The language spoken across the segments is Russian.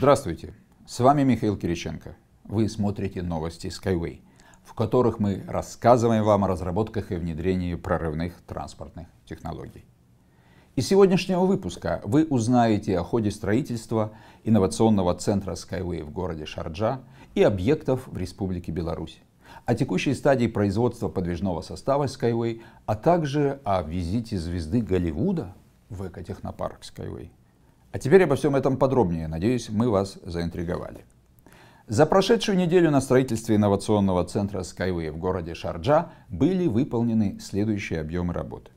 Здравствуйте, с вами Михаил Кириченко. Вы смотрите новости Skyway, в которых мы рассказываем вам о разработках и внедрении прорывных транспортных технологий. Из сегодняшнего выпуска вы узнаете о ходе строительства инновационного центра Skyway в городе Шарджа и объектов в Республике Беларусь, о текущей стадии производства подвижного состава Skyway, а также о визите звезды Голливуда в экотехнопарк Skyway – а теперь обо всем этом подробнее. Надеюсь, мы вас заинтриговали. За прошедшую неделю на строительстве инновационного центра Skyway в городе Шарджа были выполнены следующие объемы работы.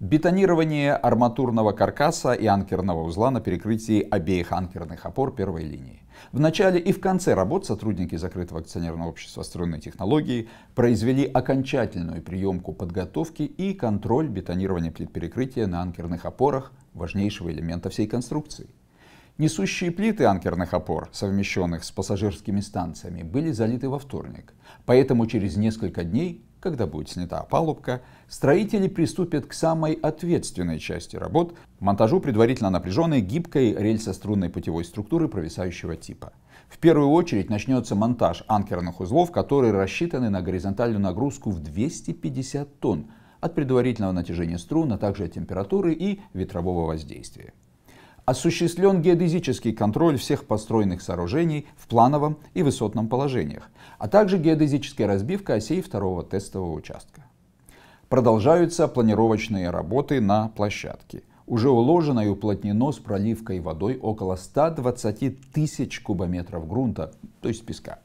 Бетонирование арматурного каркаса и анкерного узла на перекрытии обеих анкерных опор первой линии. В начале и в конце работ сотрудники закрытого акционерного общества стройной технологии произвели окончательную приемку подготовки и контроль бетонирования плит перекрытия на анкерных опорах важнейшего элемента всей конструкции. Несущие плиты анкерных опор, совмещенных с пассажирскими станциями, были залиты во вторник, поэтому через несколько дней, когда будет снята опалубка, строители приступят к самой ответственной части работ – монтажу предварительно напряженной гибкой рельсо-струнной путевой структуры провисающего типа. В первую очередь начнется монтаж анкерных узлов, которые рассчитаны на горизонтальную нагрузку в 250 тонн, от предварительного натяжения струн, а также от температуры и ветрового воздействия. Осуществлен геодезический контроль всех построенных сооружений в плановом и высотном положениях, а также геодезическая разбивка осей второго тестового участка. Продолжаются планировочные работы на площадке. Уже уложено и уплотнено с проливкой водой около 120 тысяч кубометров грунта, то есть песка.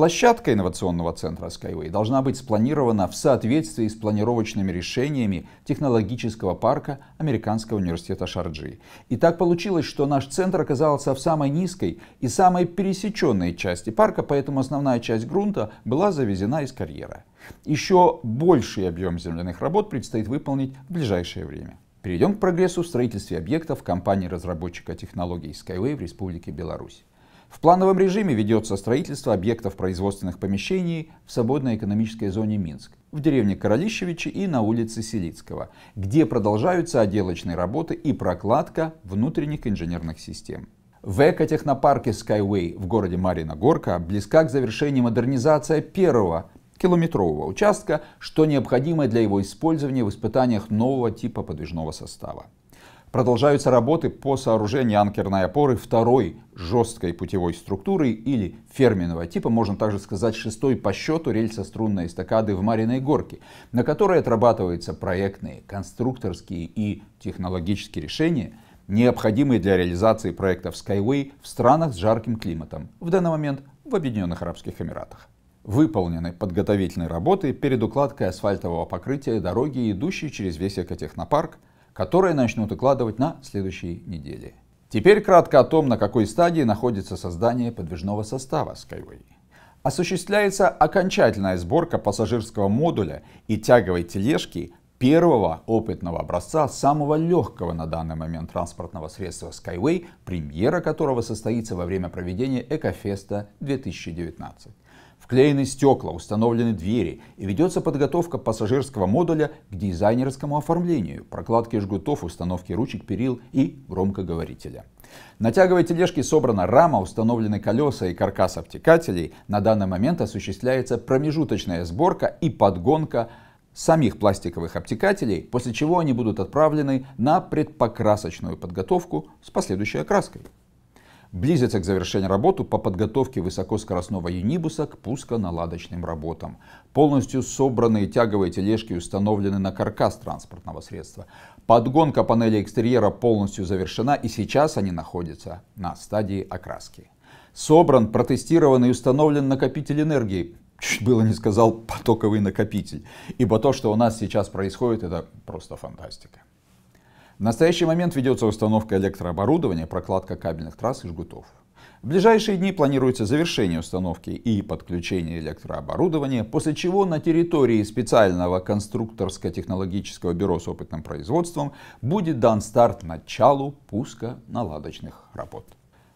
Площадка инновационного центра Skyway должна быть спланирована в соответствии с планировочными решениями технологического парка Американского университета Шарджи. И так получилось, что наш центр оказался в самой низкой и самой пересеченной части парка, поэтому основная часть грунта была завезена из карьера. Еще больший объем земляных работ предстоит выполнить в ближайшее время. Перейдем к прогрессу в строительстве объектов компании-разработчика технологий Skyway в Республике Беларусь. В плановом режиме ведется строительство объектов производственных помещений в свободной экономической зоне Минск, в деревне Королищевичи и на улице Селицкого, где продолжаются отделочные работы и прокладка внутренних инженерных систем. В экотехнопарке Skyway в городе Марина Горка близка к завершению модернизация первого километрового участка, что необходимо для его использования в испытаниях нового типа подвижного состава. Продолжаются работы по сооружению анкерной опоры второй жесткой путевой структуры или ферменного типа, можно также сказать шестой по счету рельсо-струнной эстакады в Мариной Горке, на которой отрабатываются проектные, конструкторские и технологические решения, необходимые для реализации проектов Skyway в странах с жарким климатом, в данный момент в Объединенных Арабских Эмиратах. Выполнены подготовительные работы перед укладкой асфальтового покрытия дороги, идущей через весь экотехнопарк – которые начнут укладывать на следующей неделе. Теперь кратко о том, на какой стадии находится создание подвижного состава Skyway. Осуществляется окончательная сборка пассажирского модуля и тяговой тележки первого опытного образца самого легкого на данный момент транспортного средства Skyway, премьера которого состоится во время проведения Экофеста 2019 вклеены стекла, установлены двери и ведется подготовка пассажирского модуля к дизайнерскому оформлению, прокладке жгутов, установке ручек, перил и громкоговорителя. На тяговой тележке собрана рама, установлены колеса и каркас обтекателей. На данный момент осуществляется промежуточная сборка и подгонка самих пластиковых обтекателей, после чего они будут отправлены на предпокрасочную подготовку с последующей окраской близится к завершению работу по подготовке высокоскоростного юнибуса к пусконаладочным работам. Полностью собранные тяговые тележки установлены на каркас транспортного средства. Подгонка панели экстерьера полностью завершена и сейчас они находятся на стадии окраски. Собран, протестирован и установлен накопитель энергии. Чуть было не сказал потоковый накопитель. Ибо то, что у нас сейчас происходит, это просто фантастика. В настоящий момент ведется установка электрооборудования, прокладка кабельных трасс и жгутов. В ближайшие дни планируется завершение установки и подключение электрооборудования, после чего на территории специального конструкторско-технологического бюро с опытным производством будет дан старт началу пуска наладочных работ.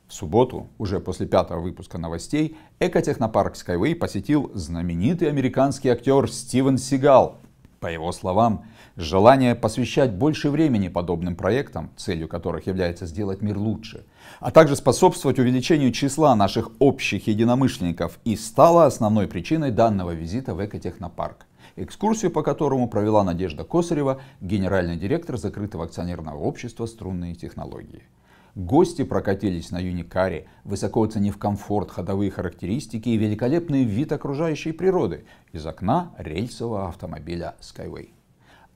В субботу, уже после пятого выпуска новостей, экотехнопарк Skyway посетил знаменитый американский актер Стивен Сигал, по его словам, желание посвящать больше времени подобным проектам, целью которых является сделать мир лучше, а также способствовать увеличению числа наших общих единомышленников и стало основной причиной данного визита в экотехнопарк. Экскурсию по которому провела Надежда Косарева, генеральный директор закрытого акционерного общества «Струнные технологии». Гости прокатились на Юникаре, высоко оценив комфорт, ходовые характеристики и великолепный вид окружающей природы из окна рельсового автомобиля Skyway.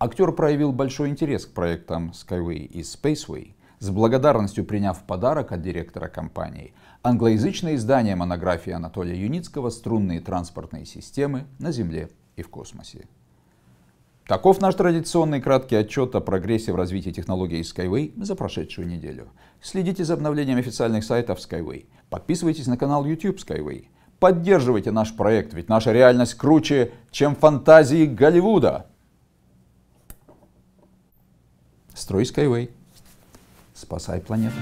Актер проявил большой интерес к проектам Skyway и Spaceway, с благодарностью приняв подарок от директора компании англоязычное издание монографии Анатолия Юницкого «Струнные транспортные системы на Земле и в космосе». Таков наш традиционный краткий отчет о прогрессе в развитии технологии Skyway за прошедшую неделю. Следите за обновлением официальных сайтов Skyway. Подписывайтесь на канал YouTube Skyway. Поддерживайте наш проект, ведь наша реальность круче, чем фантазии Голливуда. Строй Skyway. Спасай планету.